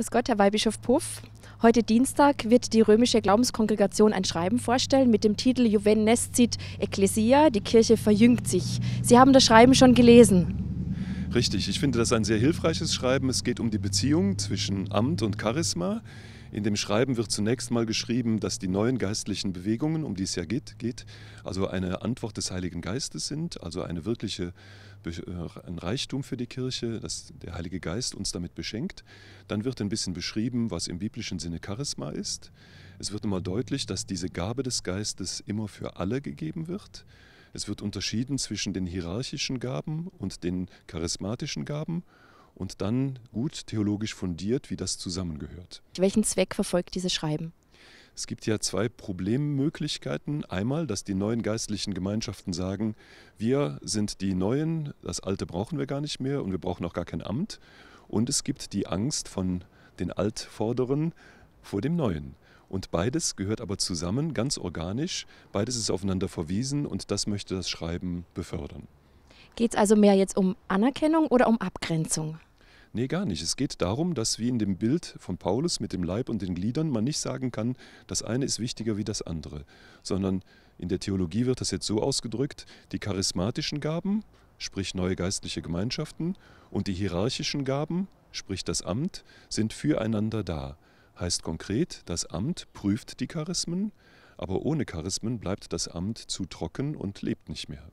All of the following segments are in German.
Grüß Gott, Herr Weihbischof Puff. Heute Dienstag wird die römische Glaubenskongregation ein Schreiben vorstellen mit dem Titel Juven Nescit Ecclesia, die Kirche verjüngt sich. Sie haben das Schreiben schon gelesen. Richtig, ich finde das ein sehr hilfreiches Schreiben. Es geht um die Beziehung zwischen Amt und Charisma. In dem Schreiben wird zunächst mal geschrieben, dass die neuen geistlichen Bewegungen, um die es ja geht, geht also eine Antwort des Heiligen Geistes sind, also eine wirkliche, äh, ein Reichtum für die Kirche, dass der Heilige Geist uns damit beschenkt. Dann wird ein bisschen beschrieben, was im biblischen Sinne Charisma ist. Es wird immer deutlich, dass diese Gabe des Geistes immer für alle gegeben wird. Es wird unterschieden zwischen den hierarchischen Gaben und den charismatischen Gaben und dann gut theologisch fundiert, wie das zusammengehört. Welchen Zweck verfolgt dieses Schreiben? Es gibt ja zwei Problemmöglichkeiten. Einmal, dass die neuen geistlichen Gemeinschaften sagen, wir sind die Neuen, das Alte brauchen wir gar nicht mehr und wir brauchen auch gar kein Amt. Und es gibt die Angst von den Altvorderen vor dem Neuen. Und beides gehört aber zusammen, ganz organisch. Beides ist aufeinander verwiesen und das möchte das Schreiben befördern. Geht es also mehr jetzt um Anerkennung oder um Abgrenzung? Nee, gar nicht. Es geht darum, dass wie in dem Bild von Paulus mit dem Leib und den Gliedern man nicht sagen kann, das eine ist wichtiger wie das andere, sondern in der Theologie wird das jetzt so ausgedrückt, die charismatischen Gaben, sprich neue geistliche Gemeinschaften, und die hierarchischen Gaben, sprich das Amt, sind füreinander da heißt konkret, das Amt prüft die Charismen, aber ohne Charismen bleibt das Amt zu trocken und lebt nicht mehr.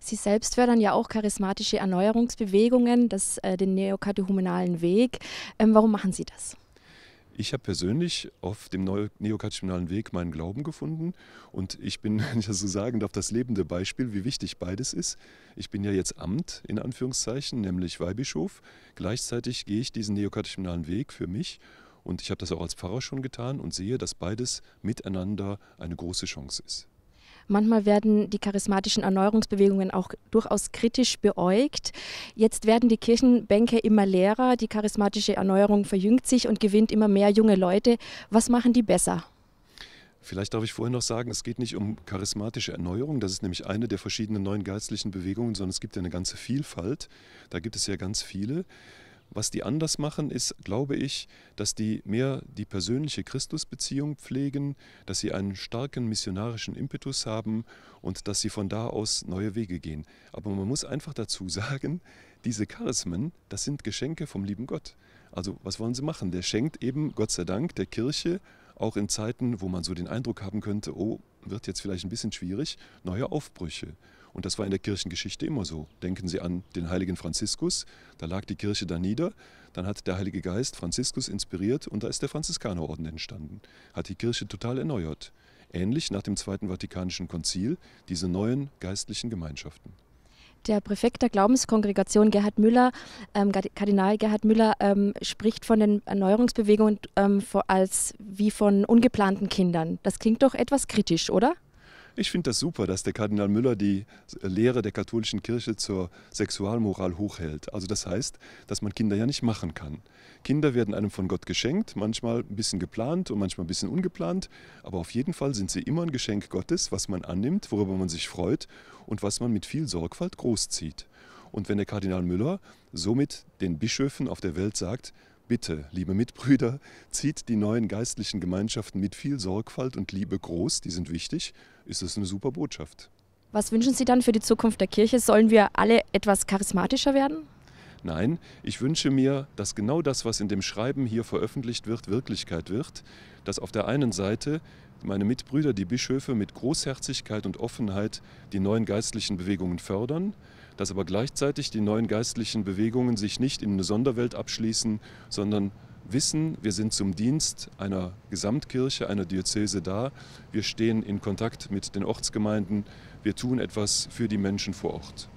Sie selbst fördern ja auch charismatische Erneuerungsbewegungen, das, äh, den neokatechumenalen Weg. Ähm, warum machen Sie das? Ich habe persönlich auf dem neokatechumenalen Weg meinen Glauben gefunden und ich bin, wenn ich das so sagen darf, das lebende Beispiel, wie wichtig beides ist. Ich bin ja jetzt Amt in Anführungszeichen, nämlich Weihbischof. Gleichzeitig gehe ich diesen neokatechumenalen Weg für mich und ich habe das auch als Pfarrer schon getan und sehe, dass beides miteinander eine große Chance ist. Manchmal werden die charismatischen Erneuerungsbewegungen auch durchaus kritisch beäugt. Jetzt werden die Kirchenbänke immer leerer, die charismatische Erneuerung verjüngt sich und gewinnt immer mehr junge Leute. Was machen die besser? Vielleicht darf ich vorher noch sagen, es geht nicht um charismatische Erneuerung, das ist nämlich eine der verschiedenen neuen geistlichen Bewegungen, sondern es gibt ja eine ganze Vielfalt. Da gibt es ja ganz viele. Was die anders machen, ist, glaube ich, dass die mehr die persönliche Christusbeziehung pflegen, dass sie einen starken missionarischen Impetus haben und dass sie von da aus neue Wege gehen. Aber man muss einfach dazu sagen, diese Charismen, das sind Geschenke vom lieben Gott. Also was wollen sie machen? Der schenkt eben, Gott sei Dank, der Kirche, auch in Zeiten, wo man so den Eindruck haben könnte, oh, wird jetzt vielleicht ein bisschen schwierig, neue Aufbrüche. Und das war in der Kirchengeschichte immer so. Denken Sie an den heiligen Franziskus, da lag die Kirche da nieder, dann hat der Heilige Geist Franziskus inspiriert und da ist der Franziskanerorden entstanden, hat die Kirche total erneuert. Ähnlich nach dem Zweiten Vatikanischen Konzil diese neuen geistlichen Gemeinschaften. Der Präfekt der Glaubenskongregation Gerhard Müller, ähm, Kardinal Gerhard Müller, ähm, spricht von den Erneuerungsbewegungen ähm, als wie von ungeplanten Kindern. Das klingt doch etwas kritisch, oder? Ich finde das super, dass der Kardinal Müller die Lehre der katholischen Kirche zur Sexualmoral hochhält. Also das heißt, dass man Kinder ja nicht machen kann. Kinder werden einem von Gott geschenkt, manchmal ein bisschen geplant und manchmal ein bisschen ungeplant, aber auf jeden Fall sind sie immer ein Geschenk Gottes, was man annimmt, worüber man sich freut und was man mit viel Sorgfalt großzieht. Und wenn der Kardinal Müller somit den Bischöfen auf der Welt sagt, Bitte, liebe Mitbrüder, zieht die neuen geistlichen Gemeinschaften mit viel Sorgfalt und Liebe groß, die sind wichtig, ist es eine super Botschaft. Was wünschen Sie dann für die Zukunft der Kirche? Sollen wir alle etwas charismatischer werden? Nein, ich wünsche mir, dass genau das, was in dem Schreiben hier veröffentlicht wird, Wirklichkeit wird, dass auf der einen Seite meine Mitbrüder, die Bischöfe, mit Großherzigkeit und Offenheit die neuen geistlichen Bewegungen fördern dass aber gleichzeitig die neuen geistlichen Bewegungen sich nicht in eine Sonderwelt abschließen, sondern wissen, wir sind zum Dienst einer Gesamtkirche, einer Diözese da, wir stehen in Kontakt mit den Ortsgemeinden, wir tun etwas für die Menschen vor Ort.